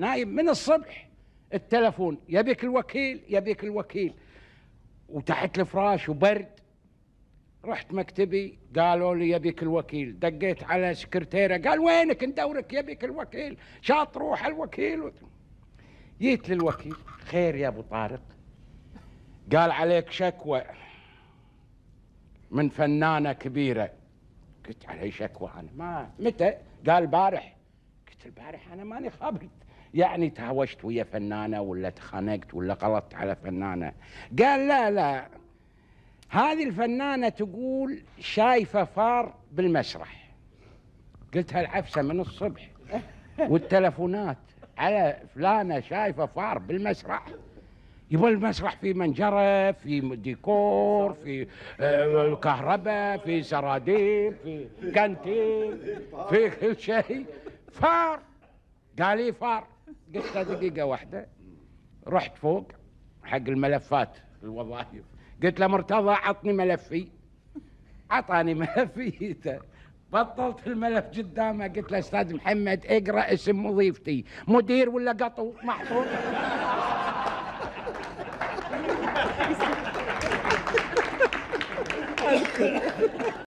نايم من الصبح التلفون يبيك الوكيل يبيك الوكيل وتحت الفراش وبرد رحت مكتبي قالوا لي يبيك الوكيل دقيت على سكرتيره قال وينك ندورك يبيك الوكيل شاط روح الوكيل جيت للوكيل خير يا ابو طارق قال عليك شكوى من فنانه كبيره قلت علي شكوى انا ما متى قال البارح قلت البارح انا ماني خابر يعني تهاوشت ويا فنانه ولا تخانقت ولا غلطت على فنانه قال لا لا هذه الفنانه تقول شايفه فار بالمسرح قلت هالعفسه من الصبح والتلفونات على فلانه شايفه فار بالمسرح يبغى المسرح في منجره في ديكور في آه، كهرباء في سراديب في كانتين في كل شيء فار قال لي فار قلت دقيقة واحدة رحت فوق حق الملفات الوظائف قلت له مرتضى عطني ملفي عطاني ملفي بطلت الملف قدامه قلت له استاذ محمد اقرا اسم وظيفتي مدير ولا قطو محطوط